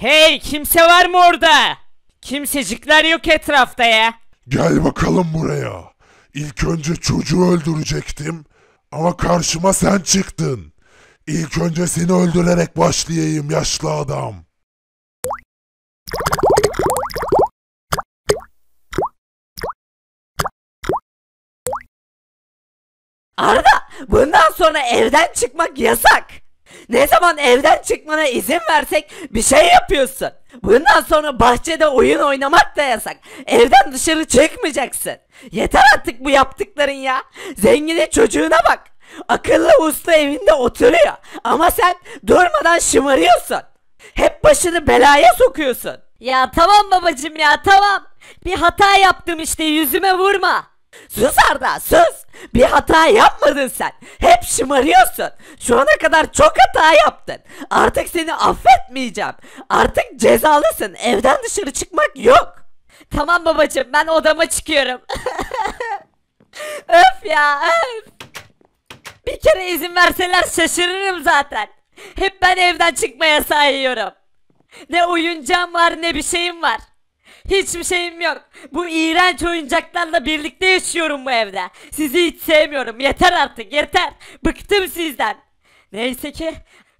Hey kimse var mı orada? Kimsecikler yok etrafta ya. Gel bakalım buraya. İlk önce çocuğu öldürecektim ama karşıma sen çıktın. İlk önce seni öldürerek başlayayım yaşlı adam. Arda bundan sonra evden çıkmak yasak. Ne zaman evden çıkmana izin versek bir şey yapıyorsun. Bundan sonra bahçede oyun oynamak da yasak. Evden dışarı çıkmayacaksın. Yeter artık bu yaptıkların ya. Zengine çocuğuna bak. Akıllı usta evinde oturuyor. Ama sen durmadan şımarıyorsun. Hep başını belaya sokuyorsun. Ya tamam babacım ya tamam. Bir hata yaptım işte yüzüme vurma. Sus Arda sus. Bir hata yapmadın sen. Hep şımarıyorsun. Şu ana kadar çok hata yaptın. Artık seni affetmeyeceğim. Artık cezalısın. Evden dışarı çıkmak yok. Tamam babacım ben odama çıkıyorum. öf ya öf. Bir kere izin verseler şaşırırım zaten. Hep ben evden çıkmaya sayıyorum. Ne oyuncağım var ne bir şeyim var. Hiçbir şeyim yok. Bu iğrenç oyuncaklarla birlikte yaşıyorum bu evde. Sizi hiç sevmiyorum. Yeter artık yeter. Bıktım sizden. Neyse ki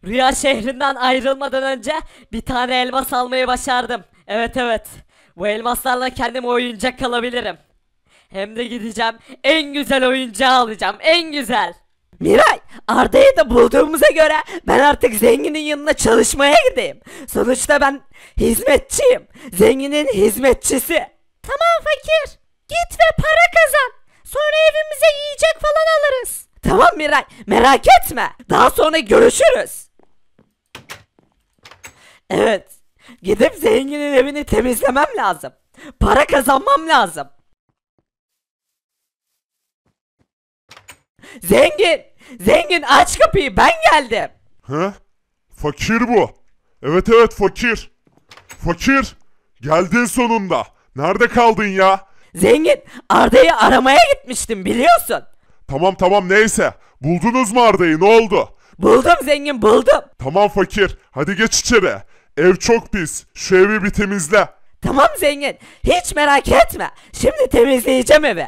rüya şehrinden ayrılmadan önce bir tane elmas almayı başardım. Evet evet. Bu elmaslarla kendime oyuncak alabilirim. Hem de gideceğim en güzel oyuncağı alacağım. En güzel. Miray Arda'yı da bulduğumuza göre ben artık zenginin yanına çalışmaya gideyim. Sonuçta ben hizmetçiyim. Zenginin hizmetçisi. Tamam fakir. Git ve para kazan. Sonra evimize yiyecek falan alırız. Tamam Miray merak etme. Daha sonra görüşürüz. Evet. Gidip zenginin evini temizlemem lazım. Para kazanmam lazım. Zengin! Zengin aç kapıyı ben geldim. He? Fakir bu. Evet evet fakir. Fakir. Geldin sonunda. Nerede kaldın ya? Zengin Arda'yı aramaya gitmiştim biliyorsun. Tamam tamam neyse. Buldunuz mu Arda'yı ne oldu? Buldum zengin buldum. Tamam fakir hadi geç içeri. Ev çok pis. Şu evi bir temizle. Tamam zengin. Hiç merak etme. Şimdi temizleyeceğim evi.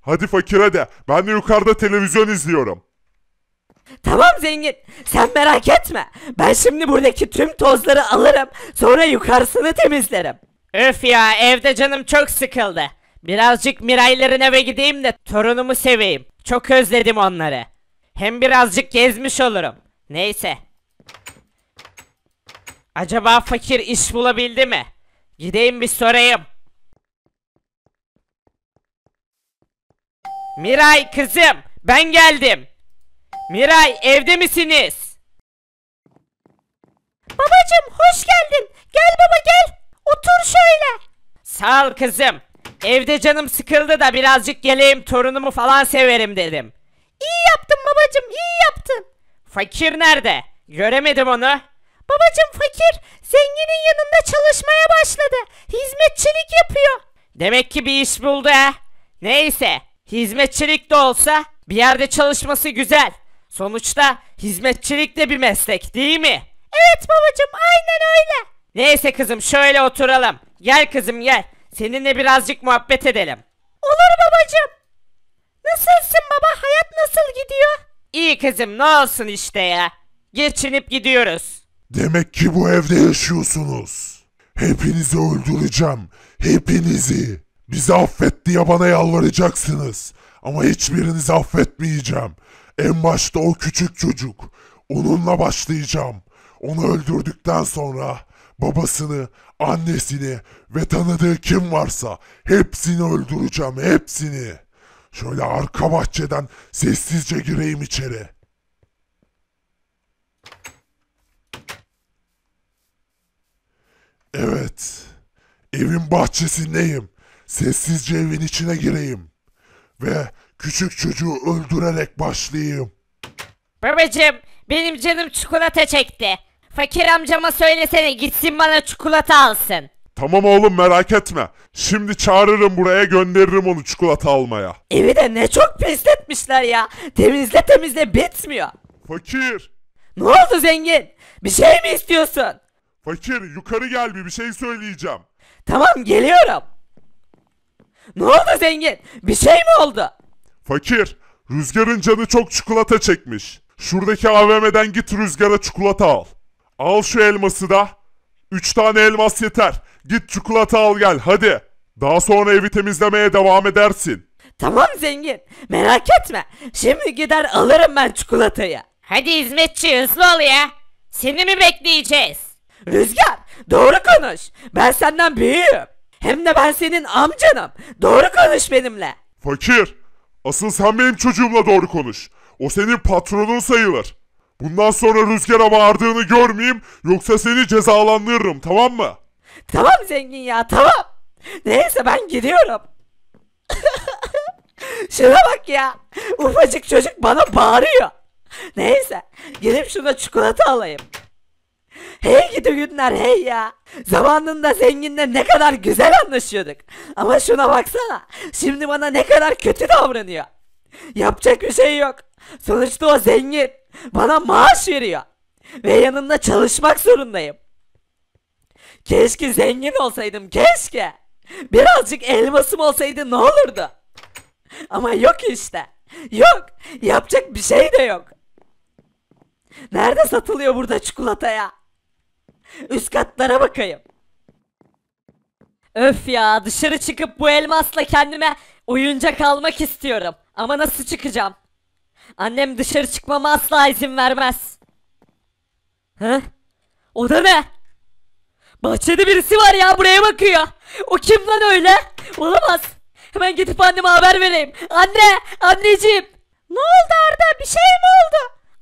Hadi fakir hadi. Ben de yukarıda televizyon izliyorum. Tamam zengin sen merak etme. Ben şimdi buradaki tüm tozları alırım sonra yukarısını temizlerim. Öf ya evde canım çok sıkıldı. Birazcık Mirayların eve gideyim de torunumu seveyim. Çok özledim onları. Hem birazcık gezmiş olurum. Neyse. Acaba fakir iş bulabildi mi? Gideyim bir sorayım. Miray kızım ben geldim. Miray evde misiniz? Babacım hoş geldin. Gel baba gel. Otur şöyle. Sağ ol kızım. Evde canım sıkıldı da birazcık geleyim torunumu falan severim dedim. İyi yaptın babacım iyi yaptın. Fakir nerede? Göremedim onu. Babacım fakir zenginin yanında çalışmaya başladı. Hizmetçilik yapıyor. Demek ki bir iş buldu ha. Neyse hizmetçilik de olsa bir yerde çalışması güzel. Sonuçta hizmetçilik de bir meslek değil mi? Evet babacım aynen öyle. Neyse kızım şöyle oturalım. Gel kızım gel. Seninle birazcık muhabbet edelim. Olur babacım. Nasılsın baba hayat nasıl gidiyor? İyi kızım ne olsun işte ya. Geçinip gidiyoruz. Demek ki bu evde yaşıyorsunuz. Hepinizi öldüreceğim. Hepinizi. Bizi affet diye bana yalvaracaksınız. Ama hiçbirinizi affetmeyeceğim. En başta o küçük çocuk. Onunla başlayacağım. Onu öldürdükten sonra babasını, annesini ve tanıdığı kim varsa hepsini öldüreceğim, hepsini. Şöyle arka bahçeden sessizce gireyim içeri. Evet. Evin bahçesindeyim. Sessizce evin içine gireyim. Ve küçük çocuğu öldürerek başlayayım. Babacım benim canım çikolata çekti. Fakir amcama söylesene gitsin bana çikolata alsın. Tamam oğlum merak etme. Şimdi çağırırım buraya gönderirim onu çikolata almaya. Evi de ne çok pisletmişler ya. Temizle temizle bitmiyor. Fakir. Ne oldu zengin? Bir şey mi istiyorsun? Fakir yukarı gel bir bir şey söyleyeceğim. Tamam geliyorum. Ne oldu zengin? Bir şey mi oldu? Fakir, Rüzgar'ın canı çok çikolata çekmiş. Şuradaki AVM'den git Rüzgar'a çikolata al. Al şu elması da. Üç tane elmas yeter. Git çikolata al gel hadi. Daha sonra evi temizlemeye devam edersin. Tamam zengin. Merak etme. Şimdi gider alırım ben çikolatayı. Hadi hizmetçi hızlı ol ya. Seni mi bekleyeceğiz? Rüzgar doğru konuş. Ben senden büyüğüm. Hem de ben senin amcanım. Doğru konuş benimle. Fakir, asıl sen benim çocuğumla doğru konuş. O senin patronun sayılır. Bundan sonra rüzgara bağırdığını görmeyeyim yoksa seni cezalandırırım tamam mı? Tamam zengin ya tamam. Neyse ben gidiyorum. Şuna bak ya. Ufacık çocuk bana bağırıyor. Neyse gidip şuna çikolata alayım. Hey gidi günler hey ya. Zamanında zenginle ne kadar güzel anlaşıyorduk. Ama şuna baksana. Şimdi bana ne kadar kötü davranıyor. Yapacak bir şey yok. Sonuçta o zengin. Bana maaş veriyor. Ve yanında çalışmak zorundayım. Keşke zengin olsaydım keşke. Birazcık elmasım olsaydı ne olurdu? Ama yok işte. Yok. Yapacak bir şey de yok. Nerede satılıyor burada çikolata ya? Üst katlara bakayım. Öf ya dışarı çıkıp bu elmasla kendime oyuncak almak istiyorum. Ama nasıl çıkacağım? Annem dışarı çıkmama asla izin vermez. He? O da ne? Bahçede birisi var ya buraya bakıyor. O kim lan öyle? Olamaz. Hemen gidip anneme haber vereyim. Anne! Anneciğim! Ne oldu?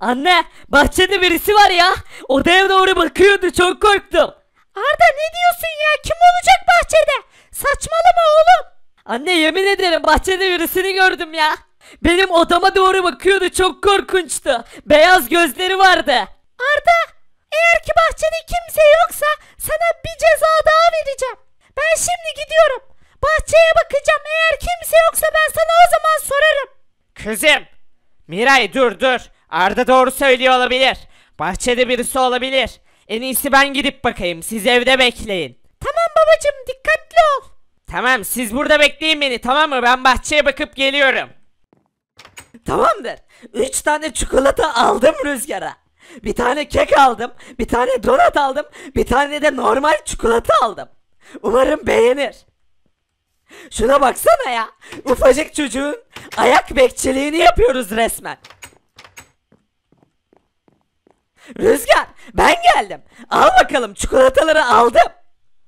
Anne bahçede birisi var ya. Odaya doğru bakıyordu çok korktum. Arda ne diyorsun ya kim olacak bahçede? Saçmalama oğlum. Anne yemin ederim bahçede birisini gördüm ya. Benim odama doğru bakıyordu çok korkunçtu. Beyaz gözleri vardı. Arda eğer ki bahçede kimse yoksa sana bir ceza daha vereceğim. Ben şimdi gidiyorum. Bahçeye bakacağım eğer kimse yoksa ben sana o zaman sorarım. Kızım Miray dur dur. Arda doğru söylüyor olabilir. Bahçede birisi olabilir. En iyisi ben gidip bakayım. Siz evde bekleyin. Tamam babacım dikkatli ol. Tamam siz burada bekleyin beni tamam mı? Ben bahçeye bakıp geliyorum. Tamamdır. 3 tane çikolata aldım Rüzgar'a. Bir tane kek aldım. Bir tane donat aldım. Bir tane de normal çikolata aldım. Umarım beğenir. Şuna baksana ya. Ufacık çocuğun ayak bekçiliğini yapıyoruz resmen. Rüzgar ben geldim. Al bakalım çikolataları aldım.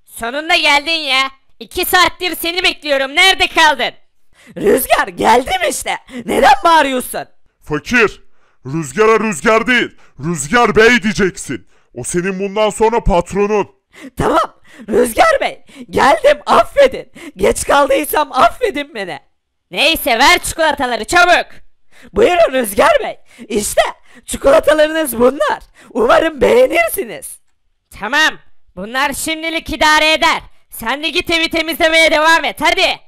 Sonunda geldin ya. İki saattir seni bekliyorum. Nerede kaldın? Rüzgar geldim işte. Neden bağırıyorsun? Fakir. Rüzgara rüzgar değil. Rüzgar bey diyeceksin. O senin bundan sonra patronun. Tamam. Rüzgar bey. Geldim affedin. Geç kaldıysam affedin beni. Neyse ver çikolataları çabuk. Buyurun Rüzgar bey. İşte Çikolatalarınız bunlar. Umarım beğenirsiniz. Tamam. Bunlar şimdilik idare eder. Sen de git evi temizlemeye devam et hadi.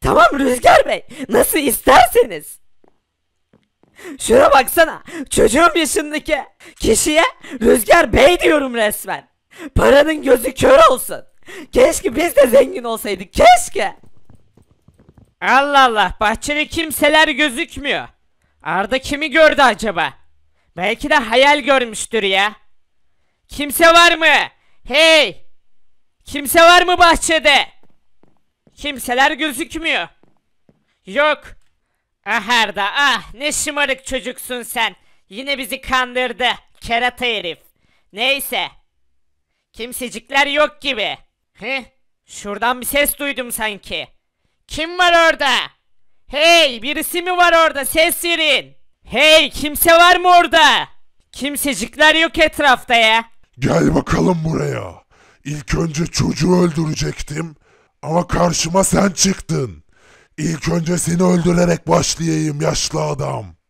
Tamam Rüzgar Bey. Nasıl isterseniz. Şuna baksana. Çocuğum yaşındaki kişiye Rüzgar Bey diyorum resmen. Paranın gözü kör olsun. Keşke biz de zengin olsaydık. Keşke. Allah Allah bahçede kimseler gözükmüyor. Arda kimi gördü acaba? Belki de hayal görmüştür ya. Kimse var mı? Hey! Kimse var mı bahçede? Kimseler gözükmüyor. Yok. Ah Arda ah ne şımarık çocuksun sen. Yine bizi kandırdı. Kerata herif. Neyse. Kimsecikler yok gibi. Heh. Şuradan bir ses duydum sanki. Kim var orada? Hey birisi mi var orada ses verin. Hey kimse var mı orada? Kimsecikler yok etrafta ya. Gel bakalım buraya. İlk önce çocuğu öldürecektim ama karşıma sen çıktın. İlk önce seni öldürerek başlayayım yaşlı adam.